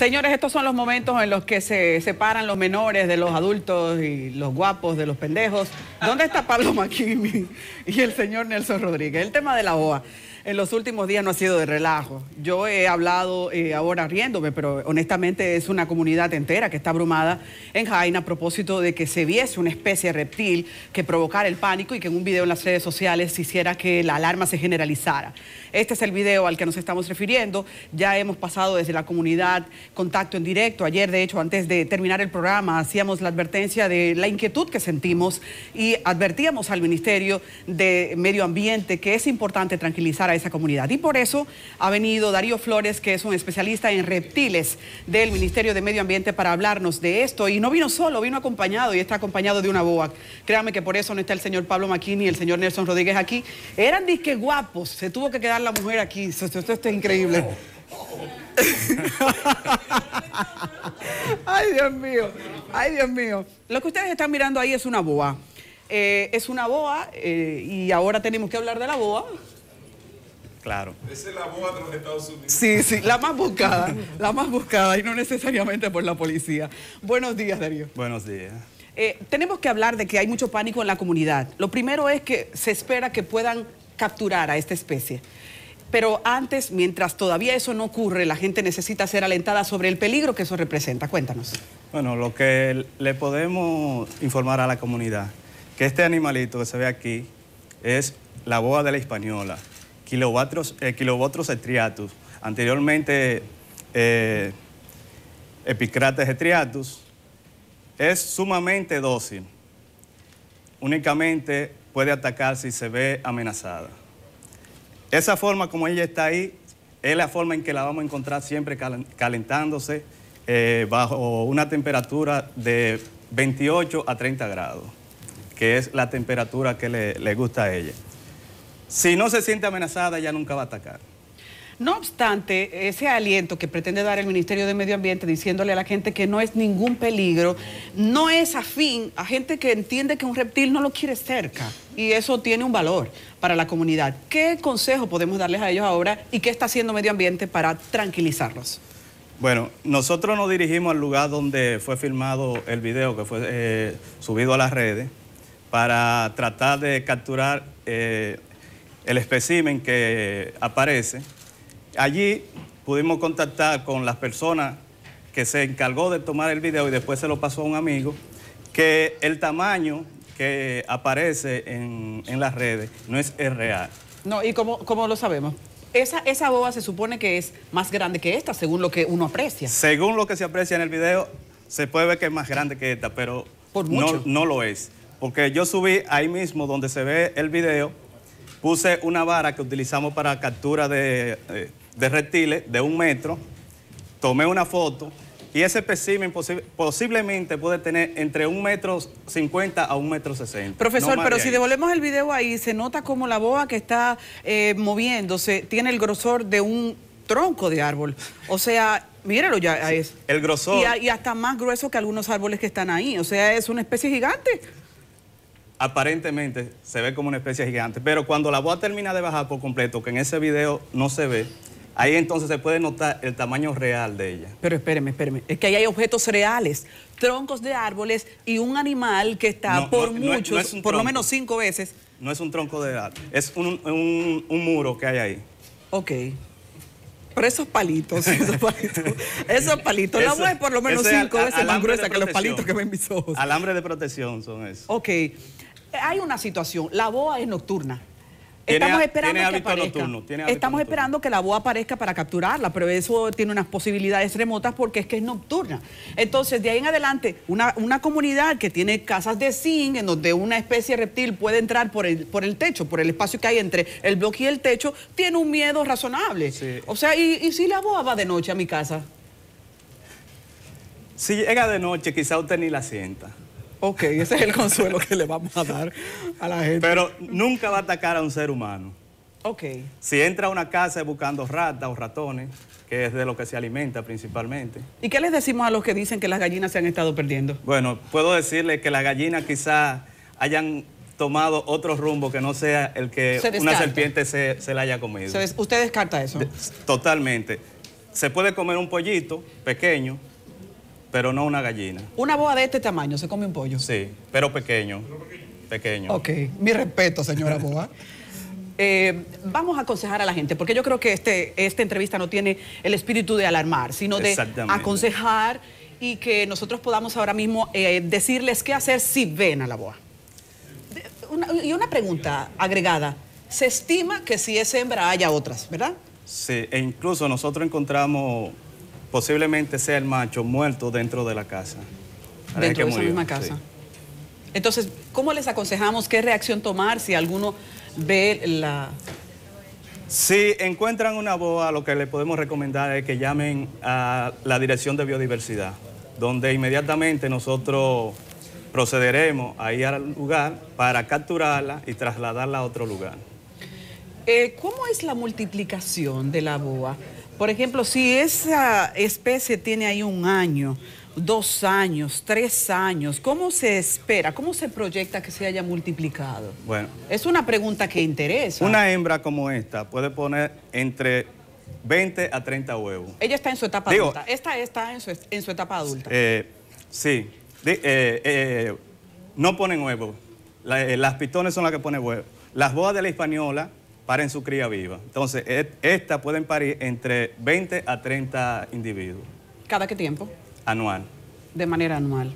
Señores, estos son los momentos en los que se separan los menores de los adultos y los guapos de los pendejos. ¿Dónde está Pablo McKinney y el señor Nelson Rodríguez? El tema de la OA en los últimos días no ha sido de relajo. Yo he hablado eh, ahora riéndome, pero honestamente es una comunidad entera que está abrumada en Jaina a propósito de que se viese una especie reptil que provocara el pánico y que en un video en las redes sociales hiciera que la alarma se generalizara. Este es el video al que nos estamos refiriendo. Ya hemos pasado desde la comunidad contacto en directo. Ayer, de hecho, antes de terminar el programa, hacíamos la advertencia de la inquietud que sentimos y advertíamos al Ministerio de Medio Ambiente que es importante tranquilizar esa comunidad. Y por eso ha venido Darío Flores, que es un especialista en reptiles del Ministerio de Medio Ambiente, para hablarnos de esto. Y no vino solo, vino acompañado y está acompañado de una boa. Créame que por eso no está el señor Pablo Maquini y el señor Nelson Rodríguez aquí. Eran disque guapos, se tuvo que quedar la mujer aquí. Esto, está increíble. Ay, Dios mío. Ay, Dios mío. Lo que ustedes están mirando ahí es una boa. Eh, es una boa eh, y ahora tenemos que hablar de la boa Claro. Esa es la boa de los Estados Unidos. Sí, sí, la más buscada, la más buscada y no necesariamente por la policía. Buenos días, Darío. Buenos días. Eh, tenemos que hablar de que hay mucho pánico en la comunidad. Lo primero es que se espera que puedan capturar a esta especie. Pero antes, mientras todavía eso no ocurre, la gente necesita ser alentada sobre el peligro que eso representa. Cuéntanos. Bueno, lo que le podemos informar a la comunidad, que este animalito que se ve aquí es la boa de la española kilovatios, estriatus. Eh, Anteriormente, eh, Epicrates estriatus. Es sumamente dócil. Únicamente puede atacar si se ve amenazada. Esa forma como ella está ahí es la forma en que la vamos a encontrar siempre calentándose eh, bajo una temperatura de 28 a 30 grados, que es la temperatura que le gusta a ella. Si no se siente amenazada, ya nunca va a atacar. No obstante, ese aliento que pretende dar el Ministerio de Medio Ambiente diciéndole a la gente que no es ningún peligro, no es afín a gente que entiende que un reptil no lo quiere cerca y eso tiene un valor para la comunidad. ¿Qué consejo podemos darles a ellos ahora y qué está haciendo Medio Ambiente para tranquilizarlos? Bueno, nosotros nos dirigimos al lugar donde fue filmado el video que fue eh, subido a las redes para tratar de capturar... Eh, el espécimen que aparece. Allí pudimos contactar con las personas que se encargó de tomar el video y después se lo pasó a un amigo, que el tamaño que aparece en, las redes no es real. No, ¿y cómo, lo sabemos? Esa, esa, se supone que es más grande que esta, según lo que uno aprecia. Según lo que se aprecia en el video, se puede ver que es más grande que esta, pero No, no lo es. Porque yo subí ahí mismo donde se ve el video, puse una vara que utilizamos para captura eh, de, reptiles de un metro, tomé una foto y ese espécimen posiblemente puede tener entre un metro cincuenta a un metro sesenta. Profesor, pero si devolvemos el video ahí, se nota como la boa que está eh, moviéndose tiene el grosor de un tronco de árbol. O sea, míralo ya. Es. El grosor. y hasta más grueso que algunos árboles que están ahí. O sea, es una especie gigante aparentemente se ve como una especie gigante, pero cuando la boa termina de bajar por completo, que en ese video no se ve, ahí entonces se puede notar el tamaño real de ella. Pero espéreme, espéreme, es que ahí hay objetos reales, troncos de árboles y un animal que está por muchos, por lo menos cinco veces. No es un tronco de árbol, es un, muro que hay ahí. Ok. Pero esos palitos, esos palitos, esos palitos. la es por lo menos cinco veces más gruesa que los palitos que ven mis ojos. Alambre de protección son esos. Ok hay una situación, la boa es nocturna. Estamos esperando que Estamos esperando que la boa aparezca para capturarla, pero eso tiene unas posibilidades remotas porque es que es nocturna. Entonces, de ahí en adelante, una, comunidad que tiene casas de zinc, en donde una especie reptil puede entrar por el, por el techo, por el espacio que hay entre el bloque y el techo, tiene un miedo razonable. O sea, ¿y, ¿y si la boa va de noche a mi casa? Si llega de noche, quizá usted ni la sienta. Ok, ese es el consuelo que le vamos a dar a la gente. Pero nunca va a atacar a un ser humano. Ok. Si entra a una casa buscando ratas o ratones, que es de lo que se alimenta principalmente. ¿Y qué les decimos a los que dicen que las gallinas se han estado perdiendo? Bueno, puedo decirle que las gallinas quizás hayan tomado otro rumbo que no sea el que una serpiente se, la haya comido. ¿Usted descarta eso? totalmente. Se puede comer un pollito pequeño, pero no una gallina. Una boa de este tamaño se come un pollo. Sí, pero pequeño. Pequeño. Ok, mi respeto, señora boa. Eh, vamos a aconsejar a la gente, porque yo creo que este, esta entrevista no tiene el espíritu de alarmar, sino de aconsejar y que nosotros podamos ahora mismo eh, decirles qué hacer si ven a la boa. y una pregunta agregada. Se estima que si es hembra haya otras, ¿verdad? Sí, e incluso nosotros encontramos posiblemente sea el macho muerto dentro de la casa. Dentro de esa misma casa. Entonces, ¿cómo les aconsejamos qué reacción tomar si alguno ve la... Si encuentran una boa, lo que les podemos recomendar es que llamen a la Dirección de Biodiversidad, donde inmediatamente nosotros procederemos a ir al lugar para capturarla y trasladarla a otro lugar. Eh, ¿Cómo es la multiplicación de la boa? Por ejemplo, si esa especie tiene ahí un año, dos años, tres años, ¿cómo se espera, cómo se proyecta que se haya multiplicado? Bueno. Es una pregunta que interesa. Una hembra como esta puede poner entre 20 a 30 huevos. Ella está en su etapa adulta. Esta está en su, etapa adulta. Eh, sí. Eh, eh, no ponen huevos. las pitones son las que ponen huevos. Las boas de la española paren su cría viva. Entonces, e, esta pueden parir entre 20 a 30 individuos. ¿Cada qué tiempo? Anual. De manera anual.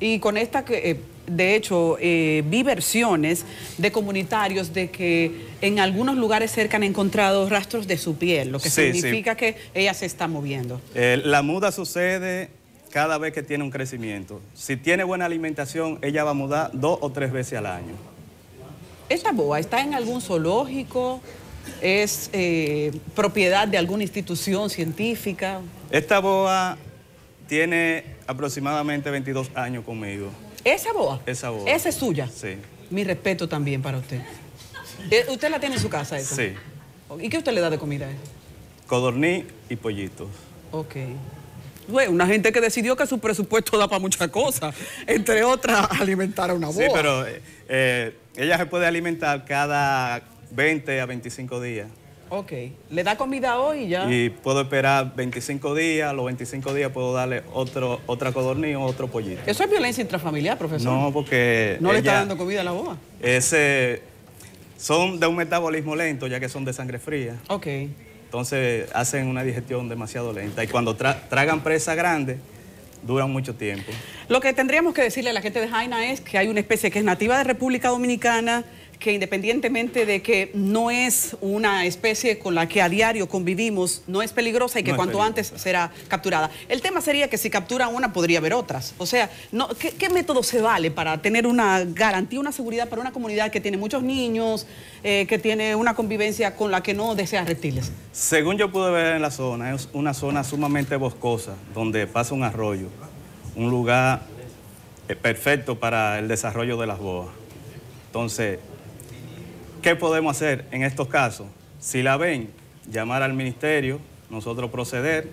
Y con esta que... Eh, de hecho, eh, vi versiones de comunitarios de que en algunos lugares cerca han encontrado rastros de su piel, lo que significa que ella se está moviendo. Eh, la muda sucede cada vez que tiene un crecimiento. Si tiene buena alimentación, ella va a mudar dos o tres veces al año. ¿Esta boa está en algún zoológico, es eh, propiedad de alguna institución científica. Esta boa tiene aproximadamente 22 años conmigo. ¿Esa boa? Esa boa. ¿Esa es suya? Sí. Mi respeto también para usted. Eh, ¿Usted la tiene en su casa esa? Sí. ¿Y qué usted le da de comida a ella? Codorní y pollitos. Ok una gente que decidió que su presupuesto da para muchas cosas, entre otras, alimentar a una boa. Sí, pero eh, ella se puede alimentar cada 20 a 25 días. Ok, le da comida hoy y ya. Y puedo esperar 25 días, los 25 días puedo darle otro, otra codorniz o otro pollito. ¿Eso es violencia intrafamiliar, profesor? No, porque... ¿No le está dando comida a la boa? Ese, son de un metabolismo lento, ya que son de sangre fría. Ok. Entonces hacen una digestión demasiado lenta y cuando tragan presa grande, duran mucho tiempo. Lo que tendríamos que decirle a la gente de Jaina es que hay una especie que es nativa de República Dominicana, que independientemente de que no es una especie con la que a diario convivimos, no es peligrosa y que cuanto antes será capturada. El tema sería que si captura una podría haber otras. O sea, ¿qué, método se vale para tener una garantía, una seguridad para una comunidad que tiene muchos niños, eh, que tiene una convivencia con la que no desea reptiles? Según yo pude ver en la zona, es una zona sumamente boscosa, donde pasa un arroyo, un lugar eh, perfecto para el desarrollo de las boas. Entonces, ¿Qué podemos hacer en estos casos? Si la ven, llamar al ministerio, nosotros proceder,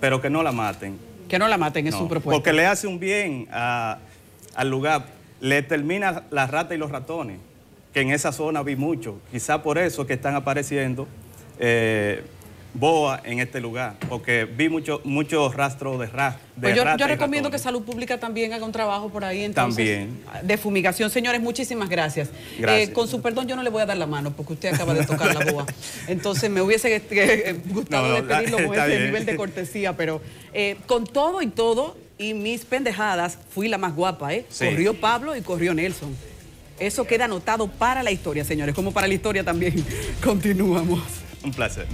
pero que no la maten. Que no la maten, es un su Porque le hace un bien al lugar, le termina la rata y los ratones, que en esa zona vi mucho. Quizá por eso que están apareciendo eh, boa en este lugar, porque vi muchos mucho rastros de, ras, pues yo, recomiendo que Salud Pública también haga un trabajo por ahí, entonces, también. de fumigación. Señores, muchísimas eh, gracias. con su perdón, yo no le voy a dar la mano, porque usted acaba de tocar la boa. Entonces, me hubiese este, eh, gustado despedirlo con ese nivel de cortesía, pero eh, con todo y todo, y mis pendejadas, fui la más guapa, ¿eh? Corrió Pablo y corrió Nelson. Eso queda anotado para la historia, señores, como para la historia también. Continuamos. Un placer.